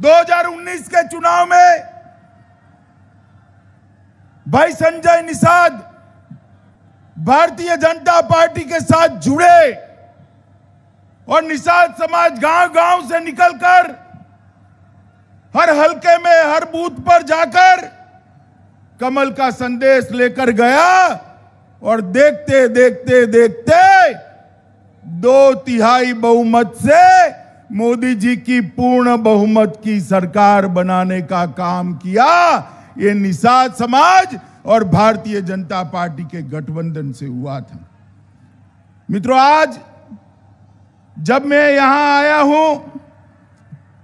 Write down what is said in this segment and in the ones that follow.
2019 के चुनाव में भाई संजय निषाद भारतीय जनता पार्टी के साथ जुड़े और निषाद समाज गांव-गांव से निकलकर हर हलके में हर बूथ पर जाकर कमल का संदेश लेकर गया और देखते देखते देखते दो तिहाई बहुमत से मोदी जी की पूर्ण बहुमत की सरकार बनाने का काम किया ये निषाद समाज और भारतीय जनता पार्टी के गठबंधन से हुआ था मित्रों आज जब मैं यहां आया हूं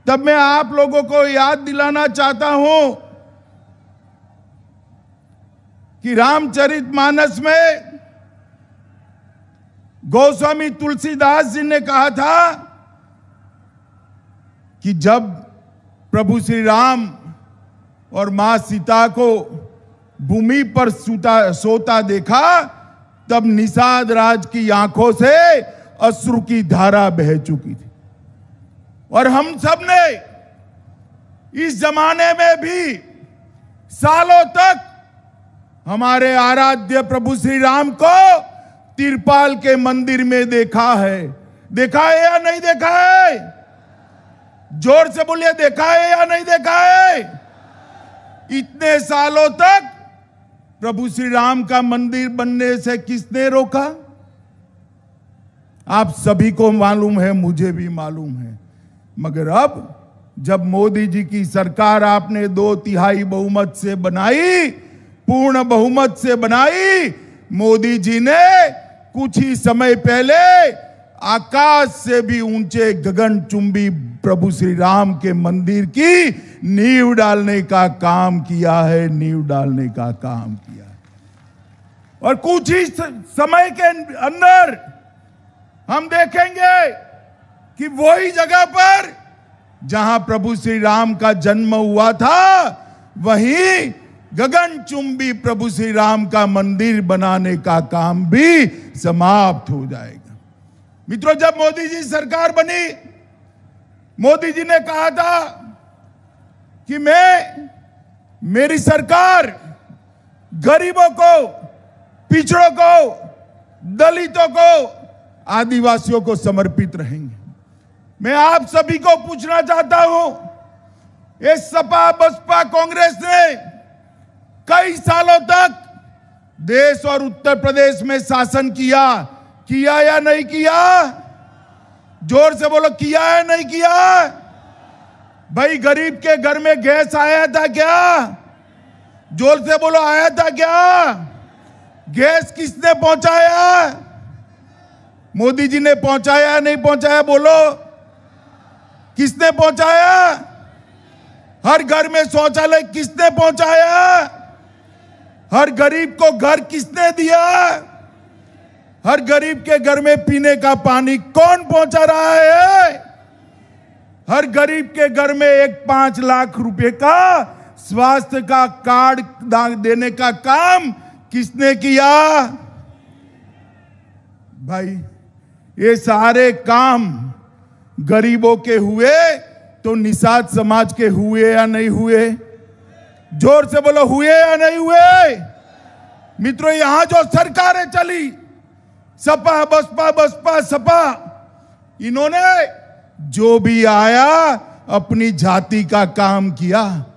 तब मैं आप लोगों को याद दिलाना चाहता हूं कि रामचरित मानस में गोस्वामी तुलसीदास जी ने कहा था कि जब प्रभु श्री राम और माँ सीता को भूमि पर सूता सोता देखा तब निषाद राज की आंखों से अश्रु की धारा बह चुकी थी और हम सब ने इस जमाने में भी सालों तक हमारे आराध्य प्रभु श्री राम को तिरपाल के मंदिर में देखा है देखा है या नहीं देखा है जोर से बोलिए देखा है या नहीं देखा है इतने सालों तक प्रभु श्री राम का मंदिर बनने से किसने रोका आप सभी को मालूम है मुझे भी मालूम है मगर अब जब मोदी जी की सरकार आपने दो तिहाई बहुमत से बनाई पूर्ण बहुमत से बनाई मोदी जी ने कुछ ही समय पहले आकाश से भी ऊंचे गगन चुंबी प्रभु श्री राम के मंदिर की नींव डालने का काम किया है नींव डालने का काम किया है और कुछ ही समय के अंदर हम देखेंगे कि वही जगह पर जहां प्रभु श्री राम का जन्म हुआ था वहीं चुंबी प्रभु श्री राम का मंदिर बनाने का काम भी समाप्त हो जाएगा मित्रों जब मोदी जी सरकार बनी मोदी जी ने कहा था कि मैं मेरी सरकार गरीबों को पिछड़ों को दलितों को आदिवासियों को समर्पित रहेंगे मैं आप सभी को पूछना चाहता हूं ये सपा बसपा कांग्रेस ने कई सालों तक देश और उत्तर प्रदेश में शासन किया किया या नहीं किया जोर से बोलो किया या नहीं किया भाई गरीब के घर में गैस आया था क्या जोर से बोलो आया था क्या गैस किसने पहुंचाया मोदी जी ने पहुंचाया नहीं पहुंचाया बोलो किसने पहुंचाया हर घर में शौचालय किसने पहुंचाया हर गरीब को घर किसने दिया हर गरीब के घर में पीने का पानी कौन पहुंचा रहा है हर गरीब के घर में एक पांच लाख रुपए का स्वास्थ्य का कार्ड देने का काम किसने किया भाई ये सारे काम गरीबों के हुए तो निषाद समाज के हुए या नहीं हुए जोर से बोलो हुए या नहीं हुए मित्रों यहां जो सरकारें चली सपा बसपा बसपा सपा इन्होंने जो भी आया अपनी जाति का काम किया